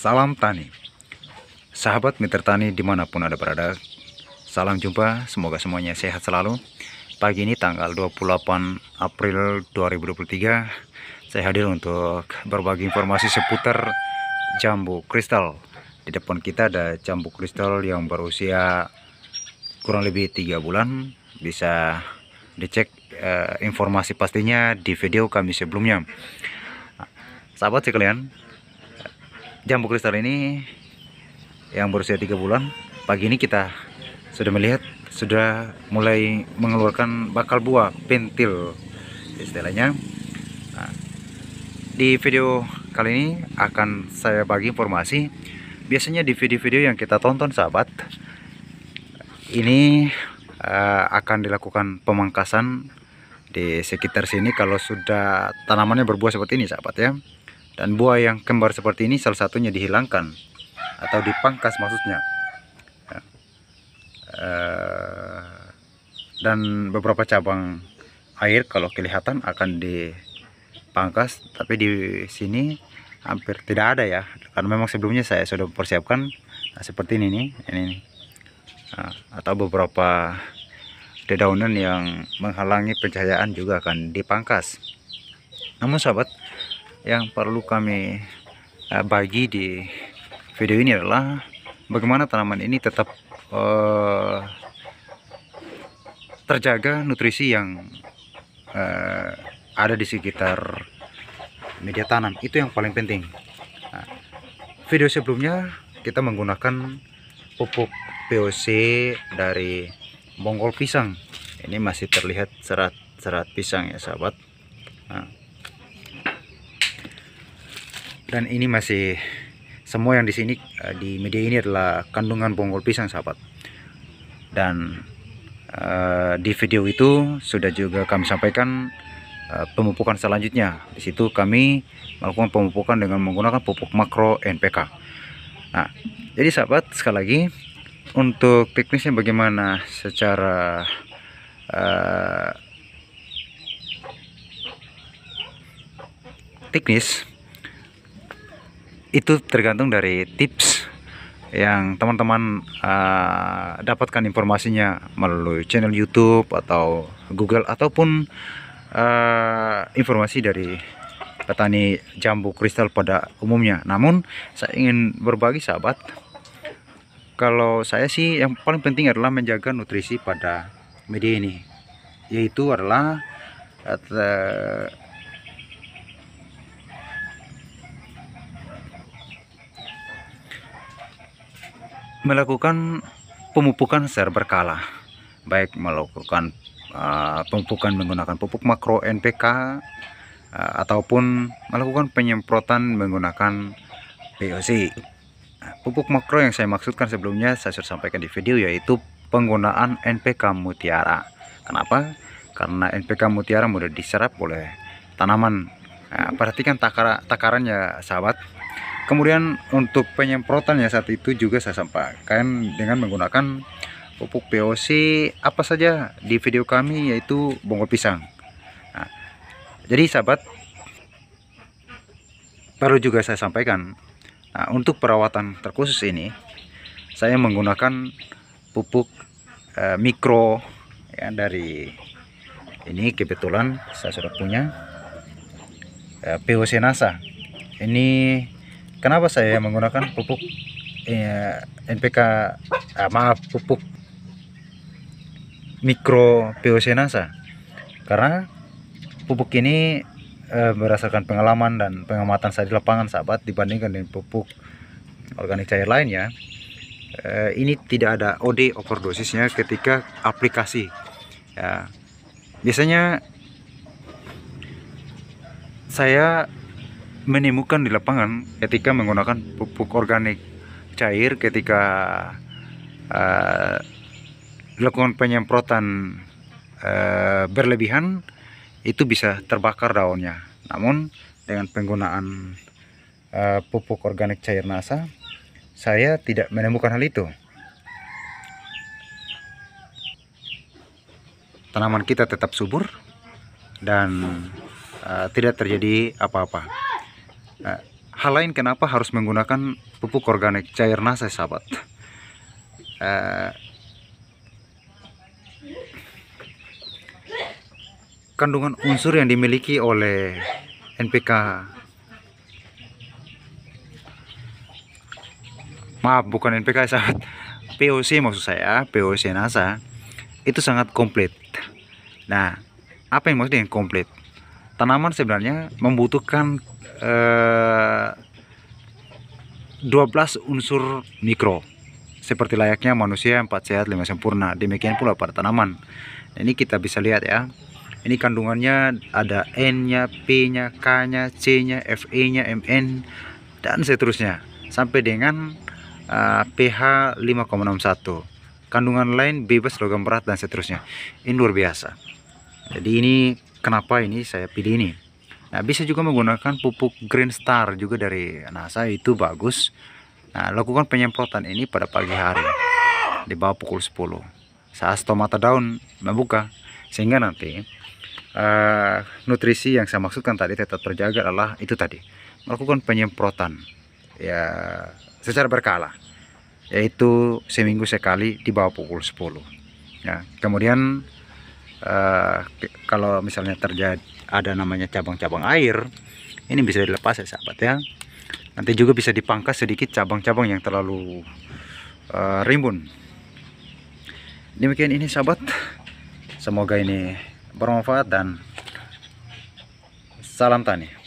Salam Tani Sahabat Mitra Tani dimanapun ada berada Salam jumpa, semoga semuanya sehat selalu Pagi ini tanggal 28 April 2023 Saya hadir untuk berbagi informasi seputar jambu kristal Di depan kita ada jambu kristal yang berusia kurang lebih 3 bulan Bisa dicek eh, informasi pastinya di video kami sebelumnya Sahabat sekalian, jambu kristal ini yang berusia tiga bulan pagi ini kita sudah melihat sudah mulai mengeluarkan bakal buah pentil istilahnya nah, di video kali ini akan saya bagi informasi biasanya di video-video yang kita tonton sahabat ini uh, akan dilakukan pemangkasan di sekitar sini kalau sudah tanamannya berbuah seperti ini sahabat ya dan buah yang kembar seperti ini salah satunya dihilangkan atau dipangkas maksudnya. Ya. Eh, dan beberapa cabang air kalau kelihatan akan dipangkas, tapi di sini hampir tidak ada ya. Karena memang sebelumnya saya sudah persiapkan nah, seperti ini nih, ini Nah, atau beberapa dedaunan yang menghalangi pencahayaan juga akan dipangkas. Namun sahabat, yang perlu kami uh, bagi di video ini adalah bagaimana tanaman ini tetap uh, terjaga nutrisi yang uh, ada di sekitar media tanam itu yang paling penting nah, video sebelumnya kita menggunakan pupuk POC dari bonggol pisang ini masih terlihat serat-serat pisang ya sahabat nah, dan ini masih semua yang di sini eh, di media ini adalah kandungan bonggol pisang sahabat dan uh, di video itu sudah juga kami sampaikan uh, pemupukan selanjutnya di situ kami melakukan pemupukan dengan menggunakan pupuk makro NPK nah jadi sahabat sekali lagi untuk teknisnya bagaimana secara uh, teknis itu tergantung dari tips yang teman-teman uh, dapatkan informasinya melalui channel YouTube atau Google ataupun uh, informasi dari petani jambu kristal pada umumnya. Namun saya ingin berbagi sahabat, kalau saya sih yang paling penting adalah menjaga nutrisi pada media ini, yaitu adalah uh, melakukan pemupukan secara berkala, baik melakukan uh, pemupukan menggunakan pupuk makro NPK uh, ataupun melakukan penyemprotan menggunakan POC. Nah, pupuk makro yang saya maksudkan sebelumnya saya sudah sampaikan di video yaitu penggunaan NPK mutiara. Kenapa? Karena NPK mutiara mudah diserap oleh tanaman. Nah, perhatikan takara, takarannya sahabat. Kemudian untuk penyemprotan ya saat itu juga saya sampaikan dengan menggunakan pupuk POC apa saja di video kami yaitu bonggol pisang. Nah, jadi sahabat baru juga saya sampaikan nah, untuk perawatan terkhusus ini saya menggunakan pupuk eh, mikro ya dari ini kebetulan saya sudah punya eh, POC NASA. Ini kenapa saya menggunakan pupuk eh, iya, NPK ah, maaf pupuk mikro POC NASA karena pupuk ini eh, berdasarkan pengalaman dan pengamatan saya di lapangan sahabat dibandingkan dengan pupuk organik cair lainnya eh, ini tidak ada OD overdosisnya ketika aplikasi ya biasanya saya menemukan di lapangan ketika menggunakan pupuk organik cair ketika uh, dilakukan penyemprotan uh, berlebihan itu bisa terbakar daunnya. Namun dengan penggunaan uh, pupuk organik cair NASA, saya tidak menemukan hal itu. Tanaman kita tetap subur dan uh, tidak terjadi apa-apa. Eh, hal lain kenapa harus menggunakan pupuk organik cair nasa sahabat eh, kandungan unsur yang dimiliki oleh NPK maaf bukan NPK sahabat POC maksud saya POC NASA itu sangat komplit nah apa yang maksud dengan komplit tanaman sebenarnya membutuhkan eh, 12 unsur mikro seperti layaknya manusia empat sehat lima sempurna demikian pula pada tanaman ini kita bisa lihat ya ini kandungannya ada N nya P nya K nya C nya FE nya MN dan seterusnya sampai dengan uh, pH 5,61 kandungan lain bebas logam berat dan seterusnya ini luar biasa jadi ini kenapa ini saya pilih ini nah bisa juga menggunakan pupuk green star juga dari NASA itu bagus nah lakukan penyemprotan ini pada pagi hari di bawah pukul 10 saat stomata daun membuka sehingga nanti uh, nutrisi yang saya maksudkan tadi tetap terjaga adalah itu tadi melakukan penyemprotan ya secara berkala yaitu seminggu sekali di bawah pukul 10 ya kemudian Eh, kalau misalnya terjadi ada namanya cabang-cabang air ini bisa dilepas ya sahabat ya nanti juga bisa dipangkas sedikit cabang-cabang yang terlalu uh, rimbun demikian ini sahabat semoga ini bermanfaat dan salam tani